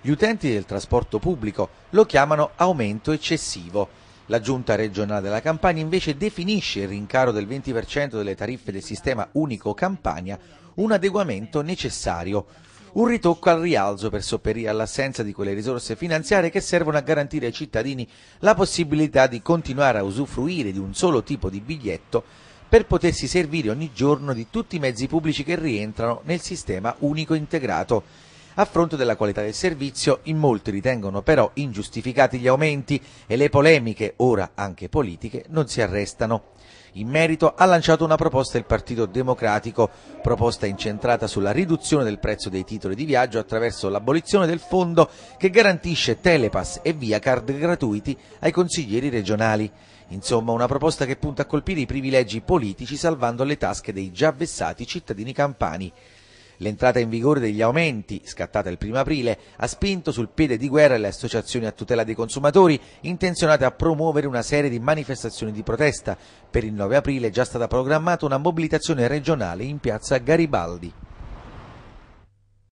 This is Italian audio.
Gli utenti del trasporto pubblico lo chiamano aumento eccessivo. La giunta regionale della Campania invece definisce il rincaro del 20% delle tariffe del sistema unico Campania un adeguamento necessario. Un ritocco al rialzo per sopperire all'assenza di quelle risorse finanziarie che servono a garantire ai cittadini la possibilità di continuare a usufruire di un solo tipo di biglietto per potersi servire ogni giorno di tutti i mezzi pubblici che rientrano nel sistema unico integrato a fronte della qualità del servizio, in molti ritengono però ingiustificati gli aumenti e le polemiche, ora anche politiche, non si arrestano. In merito ha lanciato una proposta il Partito Democratico, proposta incentrata sulla riduzione del prezzo dei titoli di viaggio attraverso l'abolizione del fondo che garantisce Telepass e Via Card gratuiti ai consiglieri regionali. Insomma, una proposta che punta a colpire i privilegi politici salvando le tasche dei già vessati cittadini campani. L'entrata in vigore degli aumenti, scattata il 1 aprile, ha spinto sul piede di guerra le associazioni a tutela dei consumatori intenzionate a promuovere una serie di manifestazioni di protesta. Per il 9 aprile è già stata programmata una mobilitazione regionale in piazza Garibaldi.